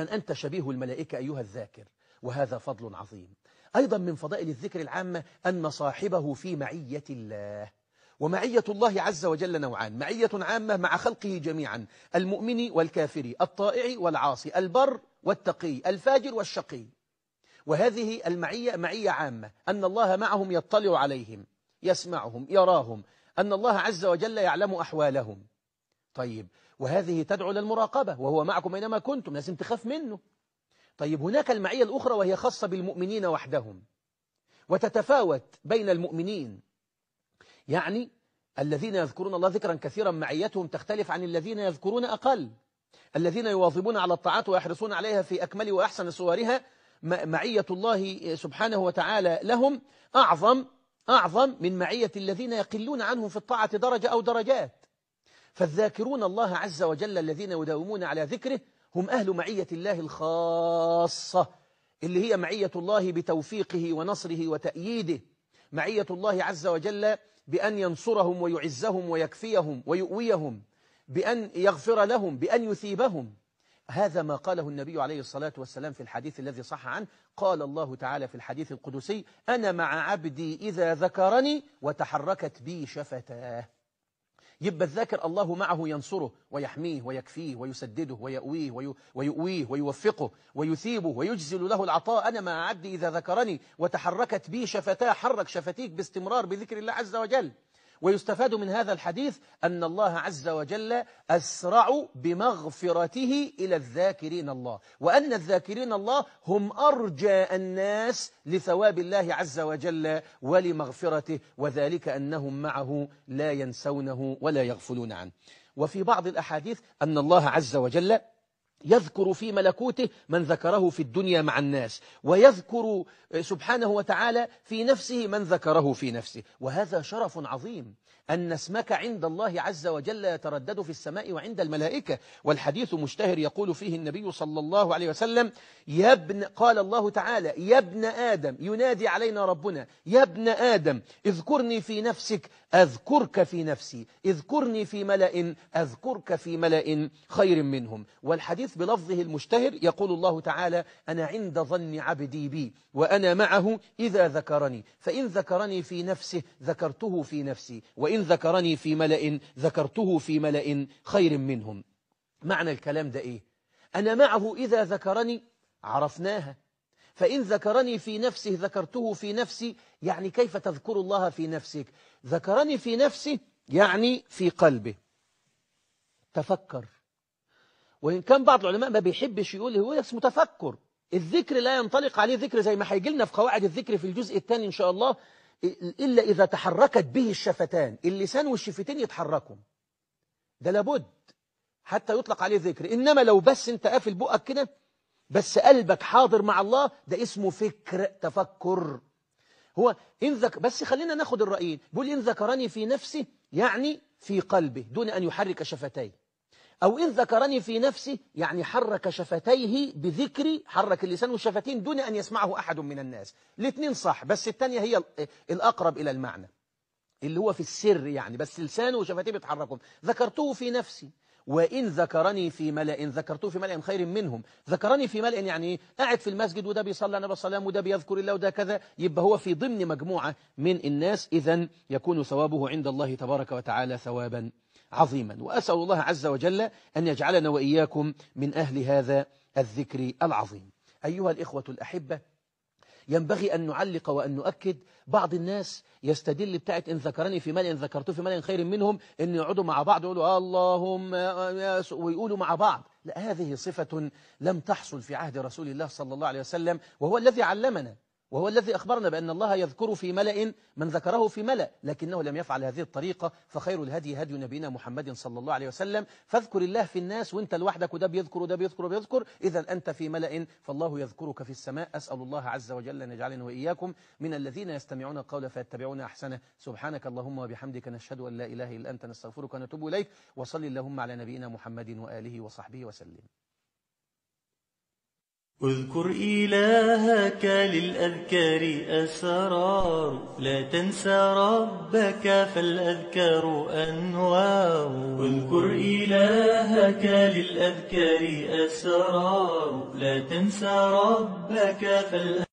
أنت شبيه الملائكة أيها الذاكر وهذا فضل عظيم أيضا من فضائل الذكر العامة أن صاحبه في معية الله ومعية الله عز وجل نوعان معية عامة مع خلقه جميعا المؤمن والكافر الطائع والعاصي البر والتقي الفاجر والشقي وهذه المعية معية عامة أن الله معهم يطلع عليهم يسمعهم يراهم أن الله عز وجل يعلم أحوالهم طيب وهذه تدعو للمراقبة وهو معكم أينما كنتم لازم تخاف منه طيب هناك المعية الأخرى وهي خاصة بالمؤمنين وحدهم وتتفاوت بين المؤمنين يعني الذين يذكرون الله ذكرا كثيرا معيتهم تختلف عن الذين يذكرون أقل الذين يواظبون على الطاعات ويحرصون عليها في أكمل وأحسن صورها معية الله سبحانه وتعالى لهم أعظم أعظم من معية الذين يقلون عنهم في الطاعة درجة أو درجات فالذاكرون الله عز وجل الذين يداومون على ذكره هم أهل معية الله الخاصة اللي هي معية الله بتوفيقه ونصره وتأييده معية الله عز وجل بأن ينصرهم ويعزهم ويكفيهم ويؤويهم بأن يغفر لهم بأن يثيبهم هذا ما قاله النبي عليه الصلاة والسلام في الحديث الذي صح عنه قال الله تعالى في الحديث القدسي أنا مع عبدي إذا ذكرني وتحركت بي شفتاه يبقى الذاكر الله معه ينصره ويحميه ويكفيه ويسدده ويأويه ويؤويه ويوفقه ويثيبه ويجزل له العطاء أنا مع عبدي إذا ذكرني وتحركت بي شفتاه حرك شفتيك باستمرار بذكر الله عز وجل ويستفاد من هذا الحديث أن الله عز وجل أسرع بمغفرته إلى الذاكرين الله وأن الذاكرين الله هم أرجى الناس لثواب الله عز وجل ولمغفرته وذلك أنهم معه لا ينسونه ولا يغفلون عنه وفي بعض الأحاديث أن الله عز وجل يذكر في ملكوته من ذكره في الدنيا مع الناس ويذكر آه، سبحانه وتعالى في نفسه من ذكره في نفسه وهذا شرف عظيم أن اسمك عند الله عز وجل يتردد في السماء وعند الملائكة والحديث مشتهر يقول فيه النبي صلى الله عليه وسلم يا ابن قال الله تعالى يا ابن آدم ينادي علينا ربنا يا ابن آدم اذكرني في نفسك أذكرك في نفسي اذكرني في ملأ أذكرك في ملأ خير منهم والحديث بلفظه المشتهر يقول الله تعالى أنا عند ظن عبدي بي وأنا معه إذا ذكرني فإن ذكرني في نفسه ذكرته في نفسي وإن وإن ذكرني في ملأ ذكرته في ملأ خير منهم معنى الكلام ده إيه أنا معه إذا ذكرني عرفناها فإن ذكرني في نفسه ذكرته في نفسي يعني كيف تذكر الله في نفسك ذكرني في نفسي يعني في قلبه تفكر وإن كان بعض العلماء ما بيحبش يقول هو اسمه تفكر الذكر لا ينطلق عليه ذكر زي ما هيجي لنا في قواعد الذكر في الجزء الثاني إن شاء الله إلا إذا تحركت به الشفتان اللسان والشفتين يتحركوا ده لابد حتى يطلق عليه ذكر إنما لو بس أنت قافل بقك كده بس قلبك حاضر مع الله ده اسمه فكر تفكر هو إن ذك... بس خلينا ناخد الرأيين بيقول إن ذكرني في نفسي يعني في قلبه دون أن يحرك شفتيه أو إن ذكرني في نفسي يعني حرك شفتيه بذكري حرك اللسان والشفتين دون أن يسمعه أحد من الناس الاثنين صح بس الثانية هي الأقرب إلى المعنى اللي هو في السر يعني بس لسانه وشفتيه بيتحركوا ذكرته في نفسي وإن ذكرني في ملأ ذكرته في ملأ خير منهم ذكرني في ملأ يعني قاعد في المسجد وده بيصلي أنا بالصلاة وده بيذكر الله وده كذا يبقى هو في ضمن مجموعة من الناس إذا يكون ثوابه عند الله تبارك وتعالى ثوابا عظيما وأسأل الله عز وجل أن يجعلنا وإياكم من أهل هذا الذكر العظيم أيها الإخوة الأحبة ينبغي أن نعلق وأن نؤكد بعض الناس يستدل بتاعت إن ذكرني في مال إن ذكرته في مال خير منهم إن يقعدوا مع بعض يقولوا اللهم ويقولوا مع بعض لا هذه صفة لم تحصل في عهد رسول الله صلى الله عليه وسلم وهو الذي علمنا وهو الذي أخبرنا بأن الله يذكر في ملأ من ذكره في ملأ لكنه لم يفعل هذه الطريقة فخير الهدي هدي نبينا محمد صلى الله عليه وسلم فاذكر الله في الناس وانت لوحدك وده بيذكر وده بيذكر وبيذكر إذا أنت في ملأ فالله يذكرك في السماء أسأل الله عز وجل أن يجعلنا وإياكم من الذين يستمعون القول فيتبعون أحسنه سبحانك اللهم وبحمدك نشهد أن لا إله إلا أنت نستغفرك ونتوب إليك وصل اللهم على نبينا محمد وآله وصحبه وسلم اذكر إلهك للأذكار أسرار لا تنسى ربك فالأذكار أنوار اذكر إلهك للأذكار أسرار لا تنسى ربك فالأذكار